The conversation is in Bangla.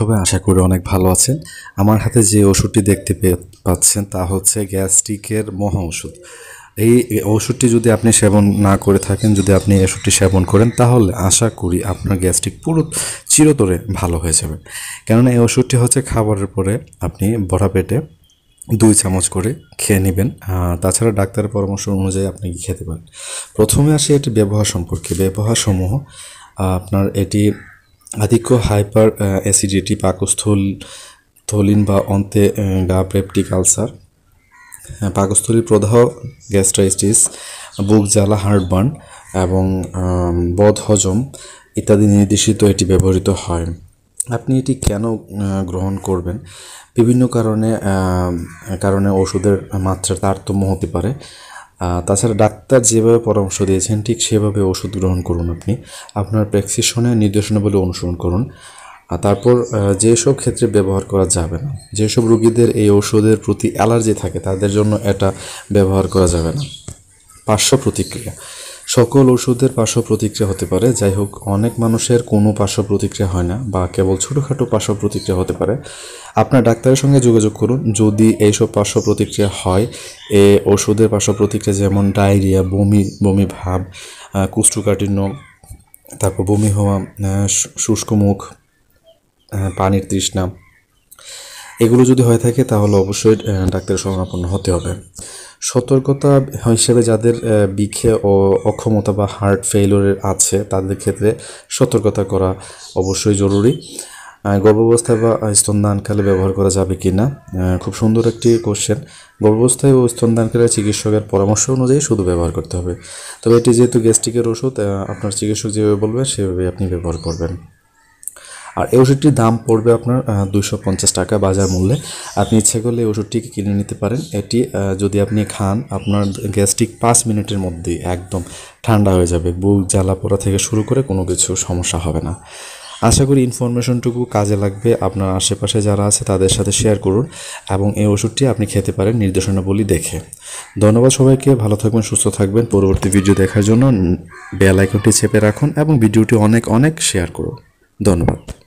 সবাই আশা করি অনেক ভালো আছেন আমার হাতে যে ওষুধটি দেখতে পাচ্ছেন তা হচ্ছে গ্যাস্ট্রিকের মহা ওষুধ এই ওষুধটি যদি আপনি সেবন না করে থাকেন যদি আপনি এই ওষুধটি সেবন করেন তাহলে আশা করি আপনার গ্যাস্ট্রিক পুরো চিরতরে ভালো হয়ে যাবে কেননা এই ওষুধটি হচ্ছে খাবারের পরে আপনি বড়া পেটে দুই চামচ করে খেয়ে নেবেন তাছাড়া ডাক্তারের পরামর্শ অনুযায়ী আপনি খেতে পারেন প্রথমে আসে এটি ব্যবহার সম্পর্কে ব্যবহার সমূহ আপনার এটি আধিক্য হাইপার অ্যাসিডিটি পাকস্থল থলিন বা অন্তে গা পেপটিক আলসার পাকস্থলী প্রদাহ গ্যাস্ট্রাইটিস বুক জ্বালা হার্টবার্ন এবং বদ হজম ইত্যাদি নির্দেশিত এটি ব্যবহৃত হয় আপনি এটি কেন গ্রহণ করবেন বিভিন্ন কারণে কারণে ওষুধের মাত্রা তারতম্য হতে পারে তাছাড়া ডাক্তার যেভাবে পরামর্শ দিয়েছেন ঠিক সেভাবে ওষুধ গ্রহণ করুন আপনি আপনার প্রেসক্রিপশনের নির্দেশনাবলী অনুসরণ করুন তারপর যেসব ক্ষেত্রে ব্যবহার করা যাবে না যেসব রোগীদের এই ওষুধের প্রতি অ্যালার্জি থাকে তাদের জন্য এটা ব্যবহার করা যাবে না পার্শ্ব প্রতিক্রিয়া সকল ওষুধের পার্শ্ব প্রতিক্রিয়া হতে পারে যাই হোক অনেক মানুষের কোনো পার্শ্ব প্রতিক্রিয়া হয় না বা কেবল ছোটোখাটো পার্শ্ব প্রতিক্রিয়া হতে পারে আপনার ডাক্তারের সঙ্গে যোগাযোগ করুন যদি এইসব পার্শ্ব প্রতিক্রিয়া হয় এ ওষুধের পার্শ্ব প্রতিক্রিয়া যেমন ডায়রিয়া বমি বমি ভাব কুষ্ঠকাঠিন্য তারপর বমি হওয়া শুষ্ক মুখ পানির তৃষ্ণা এগুলো যদি হয়ে থাকে তাহলে অবশ্যই ডাক্তারের শরণাপন্ন হতে হবে সতর্কতা হিসেবে যাদের বিখে ও অক্ষমতা বা হার্ট ফেইলোরের আছে তাদের ক্ষেত্রে সতর্কতা করা অবশ্যই জরুরি গর্ভাবস্থায় বা স্তনদানকালে ব্যবহার করা যাবে কি না খুব সুন্দর একটি কোশ্চেন গর্ভাবস্থায় ও স্তনদানকালে চিকিৎসকের পরামর্শ অনুযায়ী শুধু ব্যবহার করতে হবে তবে এটি যেহেতু গ্যাস্ট্রিকের ওষুধ আপনার চিকিৎসক যেভাবে বলবেন সেভাবে আপনি ব্যবহার করবেন আর এই ওষুধটির দাম পড়বে আপনার দুশো টাকা বাজার মূল্যে আপনি ইচ্ছে করলে এই ওষুধটিকে কিনে নিতে পারেন এটি যদি আপনি খান আপনার গ্যাস্ট্রিক পাঁচ মিনিটের মধ্যে একদম ঠান্ডা হয়ে যাবে বুক জ্বালা পড়া থেকে শুরু করে কোনো কিছু সমস্যা হবে না আশা করি ইনফরমেশনটুকু কাজে লাগবে আপনার আশেপাশে যারা আছে তাদের সাথে শেয়ার করুন এবং এই ওষুধটি আপনি খেতে পারেন নির্দেশনাবলী দেখে ধন্যবাদ সবাইকে ভালো থাকবেন সুস্থ থাকবেন পরবর্তী ভিডিও দেখার জন্য বেলাইকনটি চেপে রাখুন এবং ভিডিওটি অনেক অনেক শেয়ার করুন ধন্যবাদ